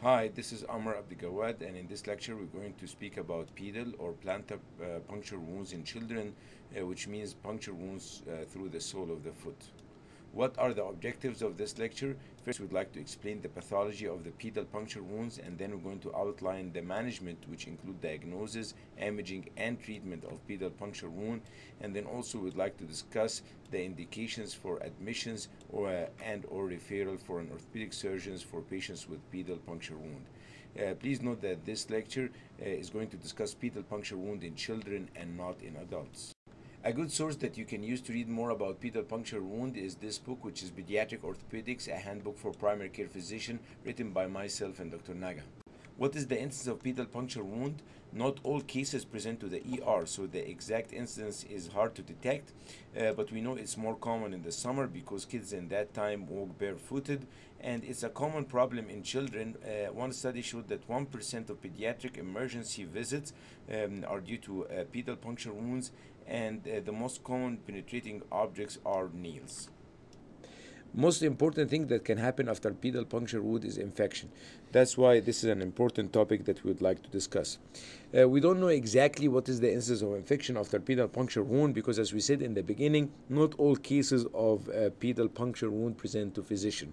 Hi, this is Amr Abdigawad, and in this lecture we're going to speak about pedal or plantar uh, puncture wounds in children, uh, which means puncture wounds uh, through the sole of the foot. What are the objectives of this lecture? First, we'd like to explain the pathology of the pedal puncture wounds, and then we're going to outline the management, which include diagnosis, imaging, and treatment of pedal puncture wound. And then also, we'd like to discuss the indications for admissions or uh, and or referral for an orthopedic surgeons for patients with pedal puncture wound. Uh, please note that this lecture uh, is going to discuss pedal puncture wound in children and not in adults. A good source that you can use to read more about pedal puncture wound is this book, which is Pediatric Orthopedics, a handbook for primary care physician, written by myself and Dr. Naga. What is the incidence of pedal puncture wound? Not all cases present to the ER, so the exact incidence is hard to detect, uh, but we know it's more common in the summer because kids in that time walk barefooted, and it's a common problem in children. Uh, one study showed that 1% of pediatric emergency visits um, are due to uh, pedal puncture wounds, and uh, the most common penetrating objects are nails. Most important thing that can happen after pedal puncture wound is infection. That's why this is an important topic that we would like to discuss. Uh, we don't know exactly what is the incidence of infection after pedal puncture wound because as we said in the beginning, not all cases of uh, pedal puncture wound present to physician.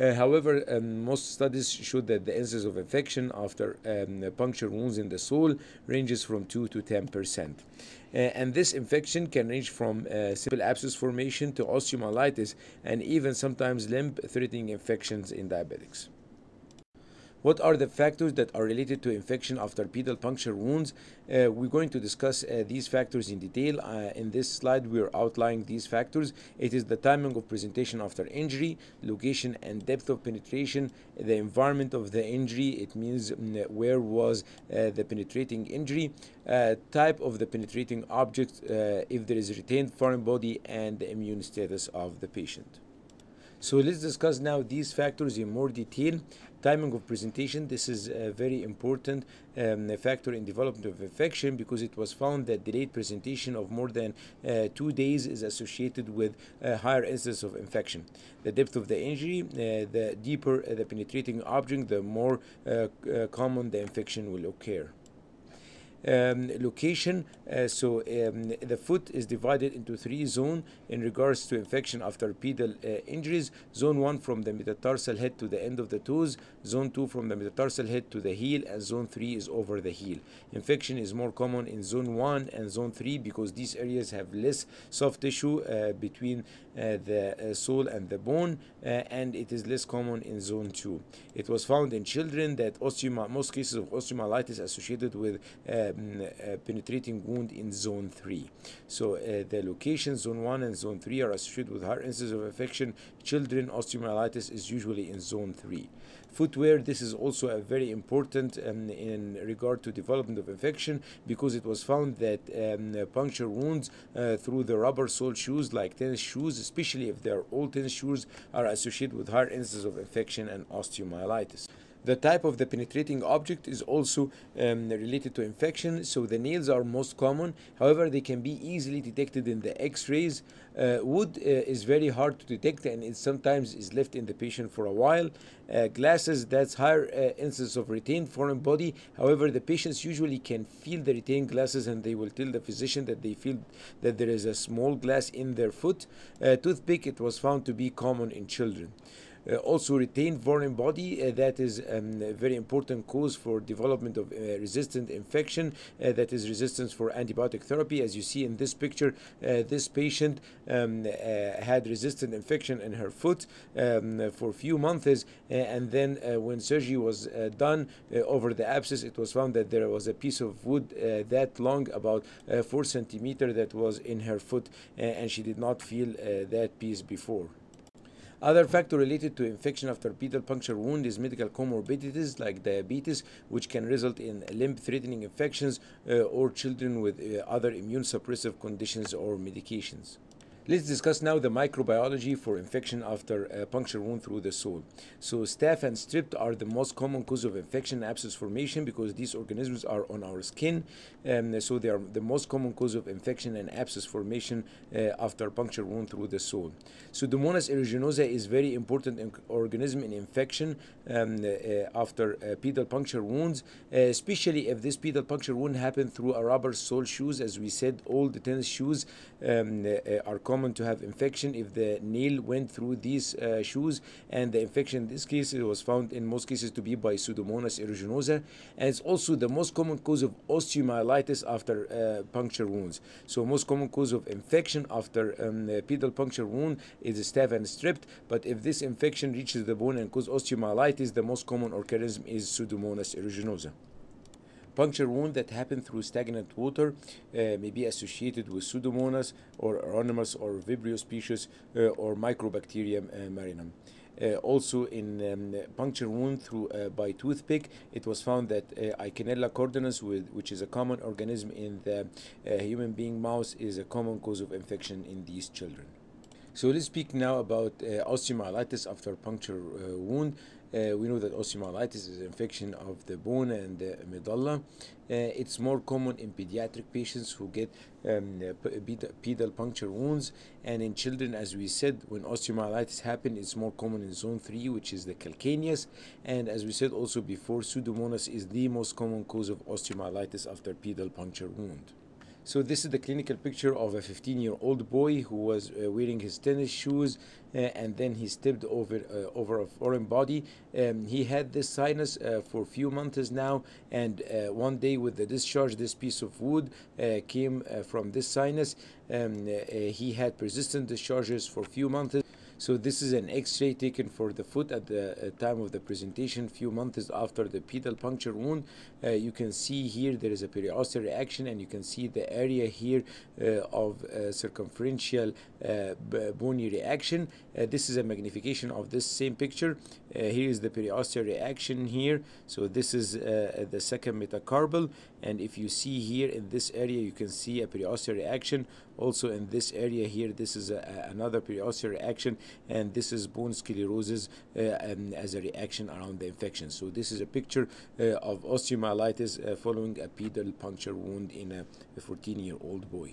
Uh, however, um, most studies show that the incidence of infection after um, puncture wounds in the sole ranges from 2 to 10 percent. Uh, and this infection can range from uh, simple abscess formation to osteomyelitis and even sometimes limb-threatening infections in diabetics. What are the factors that are related to infection after pedal puncture wounds? Uh, we're going to discuss uh, these factors in detail. Uh, in this slide, we're outlining these factors. It is the timing of presentation after injury, location and depth of penetration, the environment of the injury, it means mm, where was uh, the penetrating injury, uh, type of the penetrating object, uh, if there is retained foreign body, and the immune status of the patient. So let's discuss now these factors in more detail. Timing of presentation, this is a very important um, factor in development of infection because it was found that delayed presentation of more than uh, two days is associated with a higher incidence of infection. The depth of the injury, uh, the deeper the penetrating object, the more uh, uh common the infection will occur um, location. Uh, so um, the foot is divided into three zones in regards to infection after pedal uh, injuries. Zone 1 from the metatarsal head to the end of the toes. Zone 2 from the metatarsal head to the heel. And zone 3 is over the heel. Infection is more common in zone 1 and zone 3 because these areas have less soft tissue uh, between uh, the uh, soul and the bone uh, and it is less common in zone 2. It was found in children that osteoma, most cases of osteomyelitis associated with um, penetrating wound in zone 3. So the locations zone 1 and zone 3 are associated with higher instances of infection. Children osteomyelitis is usually in zone 3 footwear. This is also a very important um, in regard to development of infection because it was found that um, puncture wounds uh, through the rubber sole shoes like tennis shoes, especially if they are old tennis shoes, are associated with higher instances of infection and osteomyelitis. The type of the penetrating object is also um, related to infection, so the nails are most common. However, they can be easily detected in the x-rays. Uh, wood uh, is very hard to detect and it sometimes is left in the patient for a while. Uh, glasses, that's higher uh, instance of retained foreign body. However, the patients usually can feel the retained glasses and they will tell the physician that they feel that there is a small glass in their foot. Uh, toothpick, it was found to be common in children. Uh, also retain foreign body. Uh, that is um, a very important cause for development of uh, resistant infection. that is resistance for antibiotic therapy. As you see in this picture, this patient um, had resistant infection in her foot um, for a few months, and then when surgery was done over the abscess, it was found that there was a piece of wood that long, about four centimeter, that was in her foot, and she did not feel that piece before. Other factor related to infection after pedal puncture wound is medical comorbidities like diabetes, which can result in limb-threatening infections, uh, or children with uh, other immune suppressive conditions or medications. Let's discuss now the microbiology for infection after a puncture wound through the sole. So staph and strep are the most common cause of infection abscess formation because these organisms are on our skin. Um, so they are the most common cause of infection and abscess formation uh, after puncture wound through the sole. So Pseudomonas aeruginosa is very important in organism in infection um, uh, after uh, pedal puncture wounds, uh, especially if this pedal puncture wound happened through a rubber sole shoes. As we said, all the tennis shoes um, uh, are common common to have infection if the nail went through these uh, shoes and the infection in this case was found in most cases to be by Pseudomonas aeruginosa and it's also the most common cause of osteomyelitis after uh, puncture wounds. So most common cause of infection after um, pedal puncture wound is staph and strep but if this infection reaches the bone and causes osteomyelitis the most common organism is Pseudomonas aeruginosa. Puncture wound that happen through stagnant water uh, may be associated with Pseudomonas or aeromonas or Vibrio species uh, or Microbacterium uh, marinum. Uh, also in um, puncture wound through uh, by toothpick it was found that uh, Ichinella with, which is a common organism in the human being mouse is a common cause of infection in these children so let's speak now about uh, osteomyelitis after puncture uh, wound. Uh, we know that osteomyelitis is infection of the bone and the medulla. Uh, it's more common in pediatric patients who get um, uh, pedal puncture wounds. And in children, as we said, when osteomyelitis happens, it's more common in zone 3, which is the calcaneus. And as we said also before, Pseudomonas is the most common cause of osteomyelitis after pedal puncture wound. So this is the clinical picture of a 15-year-old boy who was uh, wearing his tennis shoes uh, and then he stepped over uh, over a foreign body. Um, he had this sinus uh, for a few months now, and uh, one day with the discharge, this piece of wood uh, came from this sinus. Um, he had persistent discharges for a few months. So this is an X-ray taken for the foot at the uh, time of the presentation, few months after the pedal puncture wound. Uh, you can see here there is a periosteal reaction, and you can see the area here uh, of uh, circumferential uh, bony reaction. Uh, this is a magnification of this same picture. here is the periosteal reaction here. So this is the second metacarpal, and if you see here in this area, you can see a periosteal reaction also in this area here this is a, another periosteal reaction and this is bone sclerosis uh, um, as a reaction around the infection so this is a picture uh, of osteomyelitis uh, following a pedal puncture wound in a 14 year old boy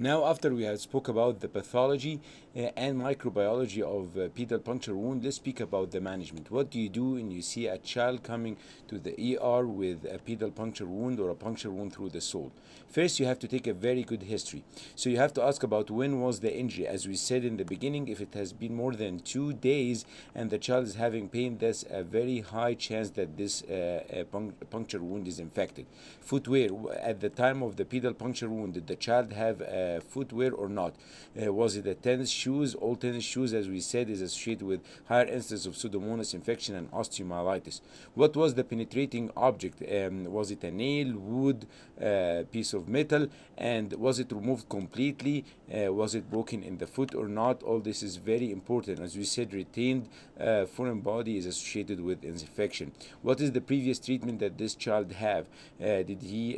now, after we have spoke about the pathology uh, and microbiology of uh, pedal puncture wound, let's speak about the management. What do you do when you see a child coming to the ER with a pedal puncture wound or a puncture wound through the sole? First, you have to take a very good history. So you have to ask about when was the injury. As we said in the beginning, if it has been more than two days and the child is having pain, there's a very high chance that this uh, uh puncture wound is infected. Footwear, at the time of the pedal puncture wound, did the child have uh, uh, footwear or not. Uh, was it the tennis shoes? All tennis shoes, as we said, is associated with higher incidence of pseudomonas infection and osteomyelitis. What was the penetrating object? Um, was it a nail, wood, uh, piece of metal? And was it removed completely? Uh, was it broken in the foot or not? All this is very important. As we said, retained uh, foreign body is associated with infection. What is the previous treatment that this child have? did he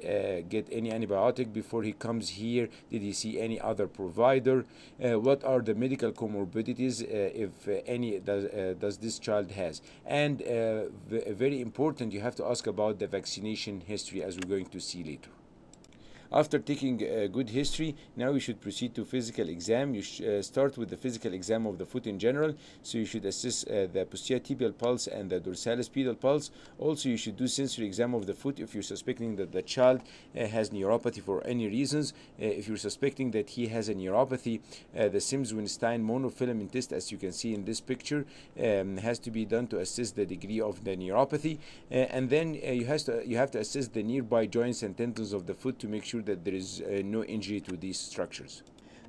get any antibiotic before he comes here? Did he see any other provider? Uh, what are the medical comorbidities, uh, if uh, any, does, does this child has? And very important, you have to ask about the vaccination history as we're going to see later. After taking a uh, good history, now you should proceed to physical exam. You uh, start with the physical exam of the foot in general. So you should assess uh, the posterior tibial pulse and the dorsalis pedal pulse. Also, you should do sensory exam of the foot if you're suspecting that the child uh, has neuropathy for any reasons. Uh, if you're suspecting that he has a neuropathy, uh, the Sims-Winstein monofilament test, as you can see in this picture, um, has to be done to assess the degree of the neuropathy. and then you, has to, you have to assess the nearby joints and tendons of the foot to make sure sure that there is uh, no injury to these structures.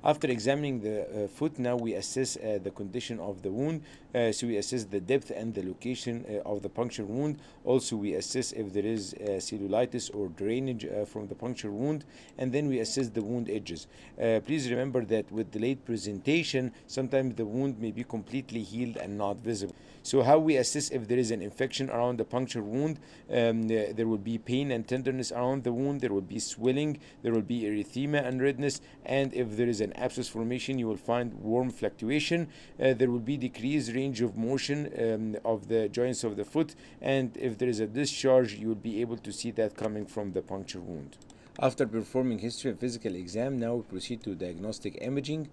After examining the uh, foot, now we assess uh, the condition of the wound. Uh, so we assess the depth and the location uh, of the puncture wound. Also, we assess if there is uh, cellulitis or drainage uh, from the puncture wound, and then we assess the wound edges. Uh, please remember that with delayed presentation, sometimes the wound may be completely healed and not visible. So how we assess if there is an infection around the puncture wound, um, uh, there will be pain and tenderness around the wound, there will be swelling, there will be erythema and redness, and if there is an abscess formation, you will find warm fluctuation. there will be decreased range of motion um, of the joints of the foot and if there is a discharge you will be able to see that coming from the puncture wound. After performing history and physical exam, now we proceed to diagnostic imaging.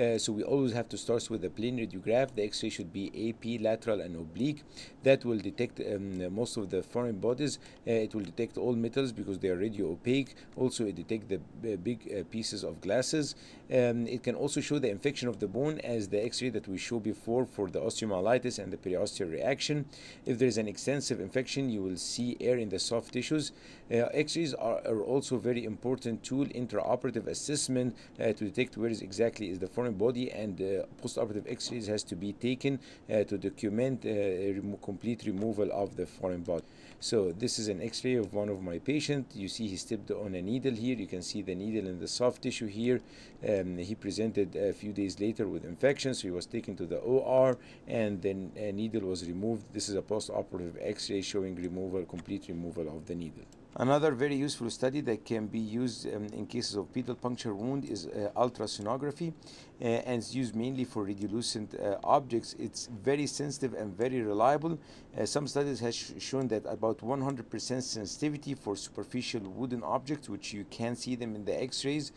Uh, so we always have to start with a plain radiograph. The X-ray should be AP, lateral and oblique. That will detect um, most of the foreign bodies. Uh, it will detect all metals because they are radio opaque. Also, it detects the big uh, pieces of glasses. Um, it can also show the infection of the bone as the X-ray that we showed before for the osteomyelitis and the periosteal reaction. If there is an extensive infection, you will see air in the soft tissues. Uh, X-rays are, are also very important tool, intraoperative assessment, uh, to detect where is exactly is the foreign body, and postoperative X-rays has to be taken uh, to document uh, remo complete removal of the foreign body. So this is an X-ray of one of my patients. You see he stepped on a needle here. You can see the needle in the soft tissue here. Um, he presented a few days later with infection, so he was taken to the OR, and then a needle was removed. This is a postoperative X-ray showing removal, complete removal of the needle. Another very useful study that can be used um, in cases of pedal puncture wound is uh, ultrasonography uh, and it's used mainly for radiolucent uh, objects. It's very sensitive and very reliable. Uh, some studies have sh shown that about 100% sensitivity for superficial wooden objects, which you can see them in the x-rays.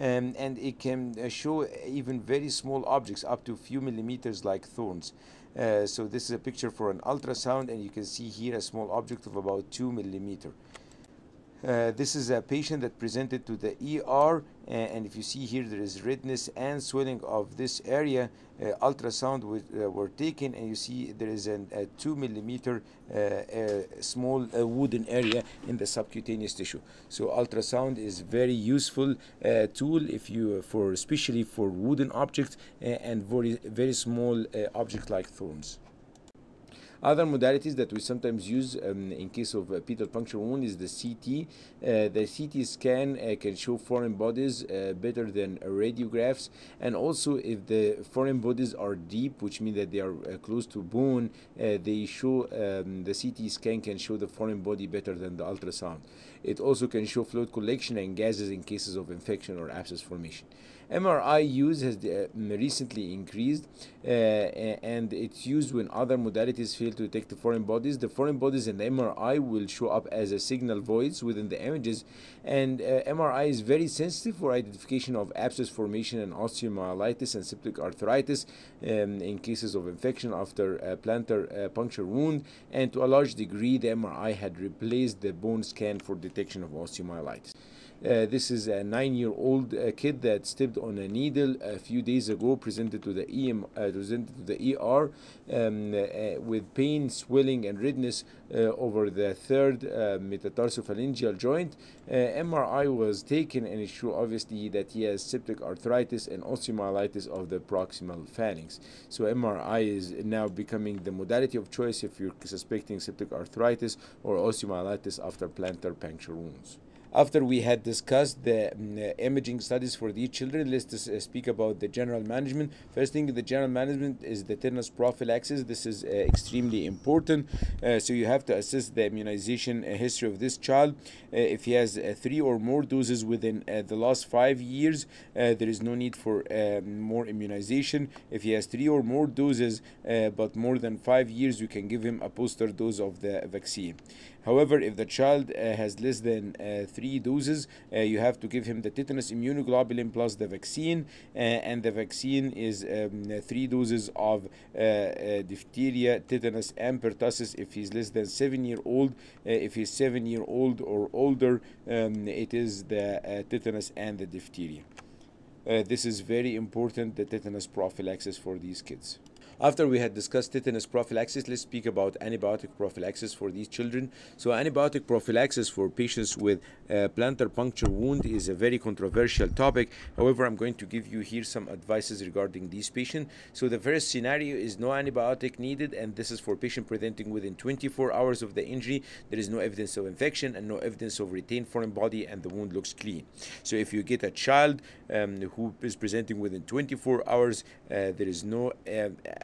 Um, and it can uh, show even very small objects up to a few millimeters like thorns. Uh, so this is a picture for an ultrasound and you can see here a small object of about 2 millimeter. Uh, this is a patient that presented to the ER, and if you see here, there is redness and swelling of this area. Uh, ultrasound with, uh, were taken, and you see there is an, a two millimeter small wooden area in the subcutaneous tissue. So ultrasound is very useful tool if you for especially for wooden objects and very very small objects like thorns. Other modalities that we sometimes use um, in case of a uh, pedal puncture wound is the CT. Uh, the CT scan uh, can show foreign bodies uh, better than radiographs, and also if the foreign bodies are deep, which means that they are uh, close to bone, they show um, the CT scan can show the foreign body better than the ultrasound. It also can show fluid collection and gases in cases of infection or abscess formation. MRI use has uh, recently increased uh, and it's used when other modalities fail to detect foreign bodies. The foreign bodies in the MRI will show up as a signal voids within the images and uh, MRI is very sensitive for identification of abscess formation and osteomyelitis and septic arthritis um, in cases of infection after a plantar uh, puncture wound and to a large degree the MRI had replaced the bone scan for detection of osteomyelitis. Uh, this is a nine-year-old uh, kid that stepped on a needle a few days ago, presented to the EM, uh, presented to the ER um, uh, with pain, swelling, and redness uh, over the third metatarsophalangeal joint. MRI was taken, and it showed obviously that he has septic arthritis and osteomyelitis of the proximal phalanx. So MRI is now becoming the modality of choice if you're suspecting septic arthritis or osteomyelitis after plantar puncture wounds. After we had discussed the um, uh, imaging studies for these children, let's just, uh, speak about the general management. First thing, the general management is the tetanus prophylaxis. This is uh, extremely important. Uh, so you have to assess the immunization uh, history of this child. Uh, if he has three or more doses within the last five years, there is no need for more immunization. If he has three or more doses, but more than five years, you can give him a booster dose of the vaccine. However, if the child uh, has less than uh, three doses, uh, you have to give him the tetanus immunoglobulin plus the vaccine, and the vaccine is um, three doses of diphtheria, tetanus, and pertussis if he's less than seven year old. if he's seven year old or older, um, it is the tetanus and the diphtheria. Uh, this is very important the tetanus prophylaxis for these kids after we had discussed tetanus prophylaxis, let's speak about antibiotic prophylaxis for these children. So antibiotic prophylaxis for patients with uh, plantar puncture wound is a very controversial topic. However, I'm going to give you here some advices regarding these patients. So the first scenario is no antibiotic needed, and this is for patient presenting within 24 hours of the injury. There is no evidence of infection and no evidence of retained foreign body, and the wound looks clean. So if you get a child um, who is presenting within 24 hours, uh, there is no uh,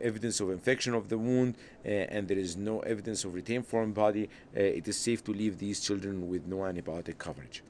evidence of infection of the wound uh, and there is no evidence of retained foreign body, uh, it is safe to leave these children with no antibiotic coverage.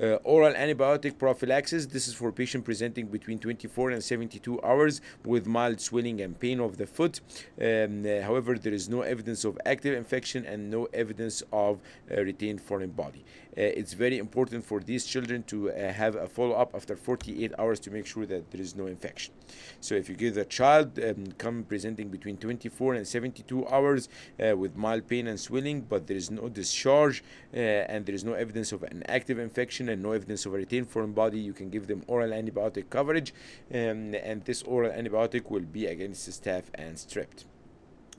Uh, oral antibiotic prophylaxis, this is for patient presenting between 24 and 72 hours with mild swelling and pain of the foot. Um, however, there is no evidence of active infection and no evidence of retained foreign body. it's very important for these children to have a follow-up after 48 hours to make sure that there is no infection. So if you give the child, um, come presenting between 24 and 72 hours uh, with mild pain and swelling, but there is no discharge uh, and there is no evidence of an active infection and no evidence of a retained foreign body. You can give them oral antibiotic coverage, um, and this oral antibiotic will be against the staph and strept.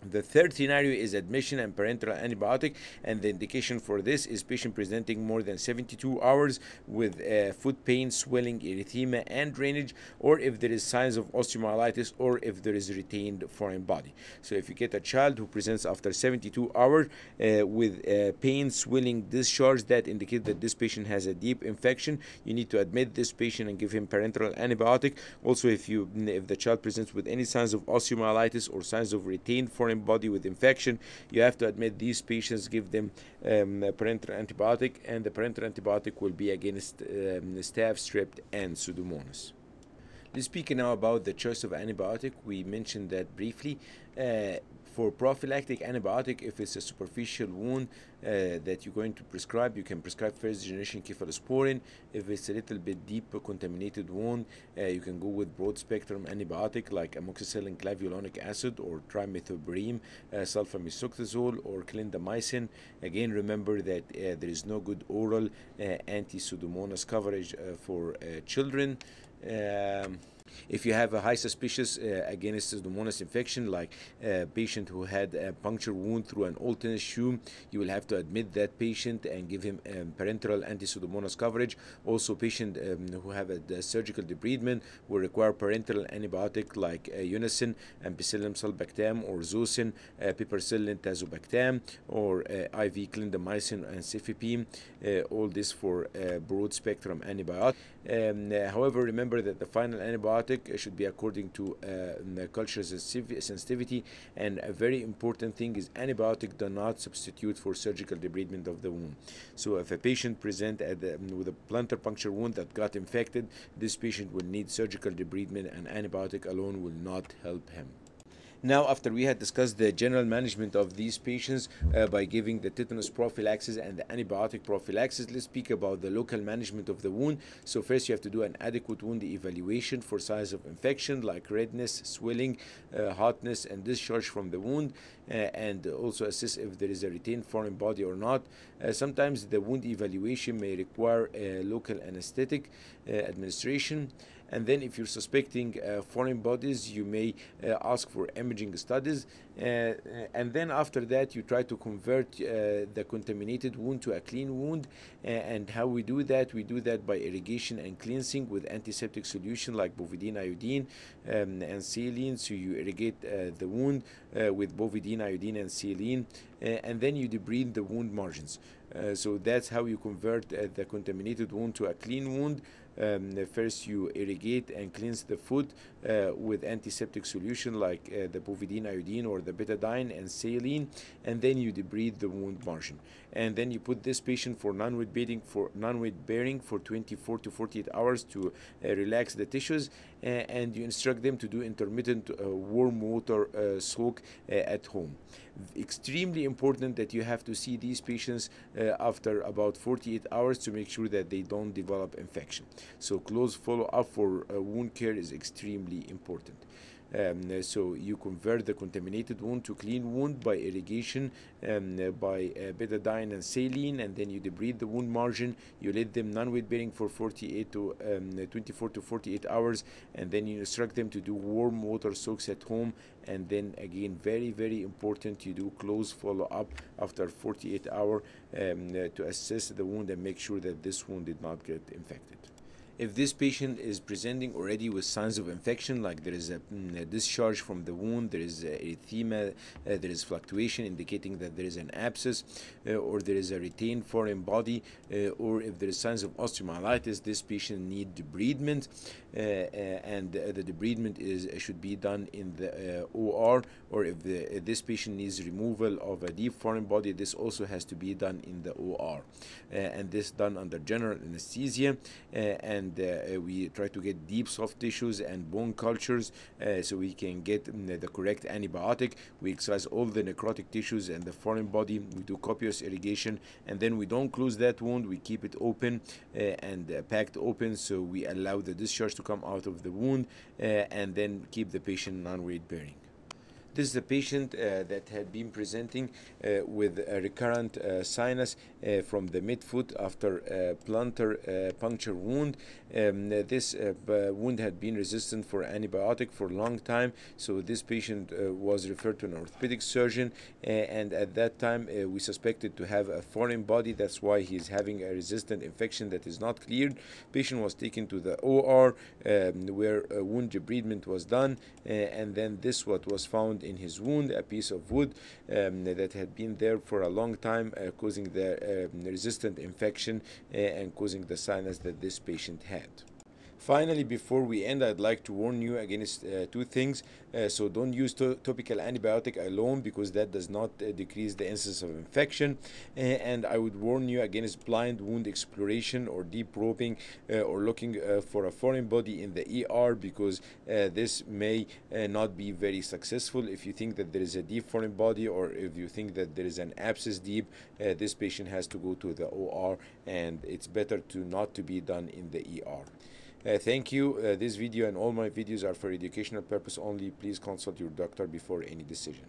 The third scenario is admission and parenteral antibiotic, and the indication for this is patient presenting more than 72 hours with uh, foot pain, swelling, erythema, and drainage, or if there is signs of osteomyelitis, or if there is retained foreign body. So if you get a child who presents after 72 hours uh, with uh, pain, swelling, discharge, that indicate that this patient has a deep infection, you need to admit this patient and give him parenteral antibiotic. Also, if you if the child presents with any signs of osteomyelitis or signs of retained foreign foreign body with infection. You have to admit these patients, give them um, parenteral antibiotic, and the parenteral antibiotic will be against um, staph, strep, and pseudomonas. Speaking now about the choice of antibiotic. We mentioned that briefly. Uh, for prophylactic antibiotic, if it's a superficial wound uh, that you're going to prescribe, you can prescribe first generation cephalosporin. If it's a little bit deeper contaminated wound, uh, you can go with broad spectrum antibiotic like amoxicillin clavulonic acid or trimethoprim, uh, sulfamethoxazole or clindamycin. Again, remember that uh, there is no good oral uh, anti-pseudomonas coverage uh, for uh, children. Um, if you have a high suspicious uh, against Pseudomonas infection, like a patient who had a puncture wound through an old tennis shoe, you will have to admit that patient and give him um, parenteral anti-Pseudomonas coverage. Also, patient um, who have a, a, surgical debridement will require parenteral antibiotic like uh, unicin, ampicillin sulbactam, or zosin, uh, piperacillin tazobactam, or uh, IV clindamycin and cefepime. Uh, all this for uh, broad spectrum antibiotic. Um, uh, however, remember that the final antibiotic uh, should be according to uh, culture sensitivity. And a very important thing is antibiotic do not substitute for surgical debridement of the wound. So if a patient present the, um, with a plantar puncture wound that got infected, this patient will need surgical debridement and antibiotic alone will not help him. Now, after we had discussed the general management of these patients uh, by giving the tetanus prophylaxis and the antibiotic prophylaxis, let's speak about the local management of the wound. So first, you have to do an adequate wound evaluation for signs of infection like redness, swelling, uh, hotness, and discharge from the wound, uh, and also assess if there is a retained foreign body or not. Uh, sometimes the wound evaluation may require local anesthetic uh, administration. And then if you're suspecting uh, foreign bodies, you may uh, ask for imaging studies. Uh, and then after that, you try to convert the contaminated wound to a clean wound. and how we do that, we do that by irrigation and cleansing with antiseptic solution like bovidine iodine um, and saline. So you irrigate the wound with bovidine iodine and saline. and then you debride the wound margins. Uh, so that's how you convert uh, the contaminated wound to a clean wound um, first you irrigate and cleanse the food uh, with antiseptic solution like uh, the povidine iodine or the betadine and saline and then you debride the wound margin and then you put this patient for non-weight bearing for non-weight bearing for 24 to 48 hours to uh, relax the tissues uh, and you instruct them to do intermittent uh, warm water uh, soak at home extremely important that you have to see these patients after about 48 hours to make sure that they don't develop infection so close follow-up for wound care is extremely extremely important. Um, so you convert the contaminated wound to clean wound by irrigation, um, by uh, betadine and saline, and then you debride the wound margin. You let them non-weight bearing for 48 to um, 24 to 48 hours, and then you instruct them to do warm water soaks at home. And then again, very very important, you do close follow up after 48 hour uh, to assess the wound and make sure that this wound did not get infected. If this patient is presenting already with signs of infection, like there is a, mm, a discharge from the wound, there is erythema, uh, there is fluctuation indicating that there is an abscess, uh, or there is a retained foreign body, uh, or if there is signs of osteomyelitis, this patient need debridement, uh, uh, and uh, the debridement is should be done in the OR, or if the, this patient needs removal of a deep foreign body, this also has to be done in the OR, and this done under general anesthesia, and and uh, we try to get deep soft tissues and bone cultures uh, so we can get mm, the correct antibiotic. We excise all the necrotic tissues and the foreign body. We do copious irrigation and then we don't close that wound. We keep it open uh, and uh, packed open so we allow the discharge to come out of the wound uh, and then keep the patient non-weight bearing. This is a patient uh, that had been presenting uh, with a recurrent uh, sinus uh, from the midfoot after a plantar uh, puncture wound. Um, this uh, wound had been resistant for antibiotic for a long time, so this patient was referred to an orthopedic surgeon, and at that time we suspected to have a foreign body. That's why he is having a resistant infection that is not cleared. Patient was taken to the OR um, where wound debridement was done, and then this what was found in his wound, a piece of wood um, that had been there for a long time, uh, causing the um, resistant infection uh, and causing the sinus that this patient had. Finally, before we end, I'd like to warn you against uh, two things. Uh, so don't use to topical antibiotic alone because that does not uh, decrease the incidence of infection. and I would warn you against blind wound exploration or deep probing uh, or looking uh, for a foreign body in the ER because uh, this may not be very successful. If you think that there is a deep foreign body or if you think that there is an abscess deep, this patient has to go to the OR and it's better to not to be done in the ER. Uh, thank you. Uh, this video and all my videos are for educational purpose only. Please consult your doctor before any decision.